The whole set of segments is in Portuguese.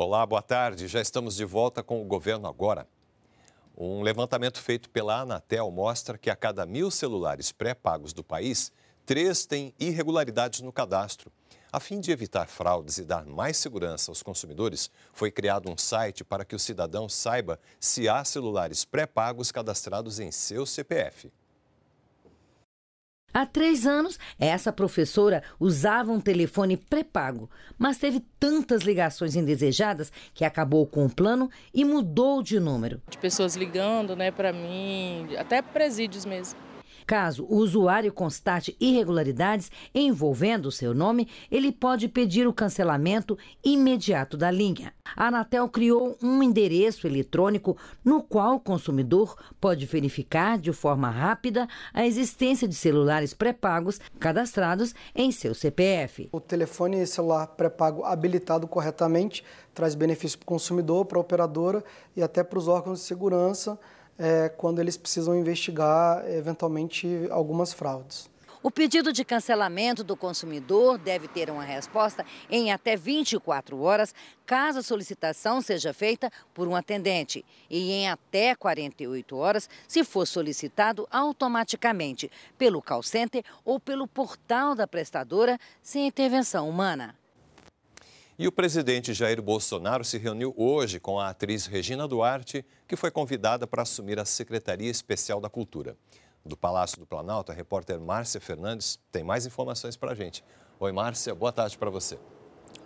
Olá, boa tarde. Já estamos de volta com o governo agora. Um levantamento feito pela Anatel mostra que a cada mil celulares pré-pagos do país, três têm irregularidades no cadastro. A fim de evitar fraudes e dar mais segurança aos consumidores, foi criado um site para que o cidadão saiba se há celulares pré-pagos cadastrados em seu CPF. Há três anos, essa professora usava um telefone pré-pago, mas teve tantas ligações indesejadas que acabou com o plano e mudou de número. De pessoas ligando né, para mim, até presídios mesmo. Caso o usuário constate irregularidades envolvendo o seu nome, ele pode pedir o cancelamento imediato da linha. A Anatel criou um endereço eletrônico no qual o consumidor pode verificar de forma rápida a existência de celulares pré-pagos cadastrados em seu CPF. O telefone celular pré-pago habilitado corretamente traz benefício para o consumidor, para a operadora e até para os órgãos de segurança é, quando eles precisam investigar eventualmente algumas fraudes. O pedido de cancelamento do consumidor deve ter uma resposta em até 24 horas, caso a solicitação seja feita por um atendente, e em até 48 horas, se for solicitado automaticamente pelo call center ou pelo portal da prestadora, sem intervenção humana. E o presidente Jair Bolsonaro se reuniu hoje com a atriz Regina Duarte, que foi convidada para assumir a Secretaria Especial da Cultura. Do Palácio do Planalto, a repórter Márcia Fernandes tem mais informações para a gente. Oi, Márcia, boa tarde para você.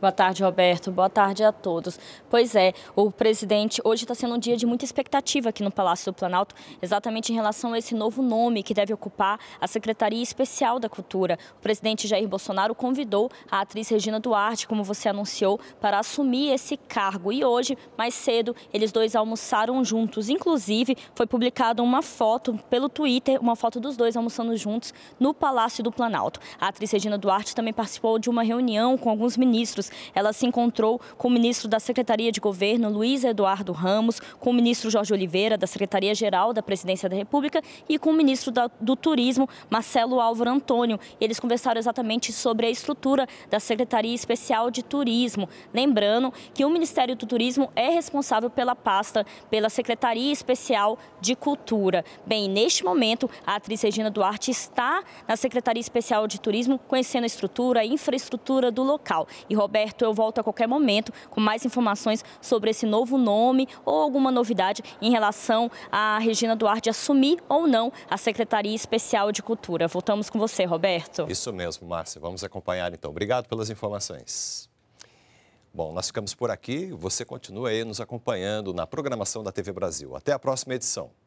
Boa tarde, Roberto. Boa tarde a todos. Pois é, o presidente, hoje está sendo um dia de muita expectativa aqui no Palácio do Planalto, exatamente em relação a esse novo nome que deve ocupar a Secretaria Especial da Cultura. O presidente Jair Bolsonaro convidou a atriz Regina Duarte, como você anunciou, para assumir esse cargo. E hoje, mais cedo, eles dois almoçaram juntos. Inclusive, foi publicada uma foto pelo Twitter, uma foto dos dois almoçando juntos no Palácio do Planalto. A atriz Regina Duarte também participou de uma reunião com alguns ministros ela se encontrou com o ministro da Secretaria de Governo, Luiz Eduardo Ramos, com o ministro Jorge Oliveira, da Secretaria-Geral da Presidência da República, e com o ministro do Turismo, Marcelo Álvaro Antônio. Eles conversaram exatamente sobre a estrutura da Secretaria Especial de Turismo. Lembrando que o Ministério do Turismo é responsável pela pasta, pela Secretaria Especial de Cultura. Bem, neste momento, a atriz Regina Duarte está na Secretaria Especial de Turismo, conhecendo a estrutura, a infraestrutura do local. E Roberto certo. Eu volto a qualquer momento com mais informações sobre esse novo nome ou alguma novidade em relação a Regina Duarte assumir ou não a Secretaria Especial de Cultura. Voltamos com você, Roberto. Isso mesmo, Márcia. Vamos acompanhar então. Obrigado pelas informações. Bom, nós ficamos por aqui. Você continua aí nos acompanhando na programação da TV Brasil. Até a próxima edição.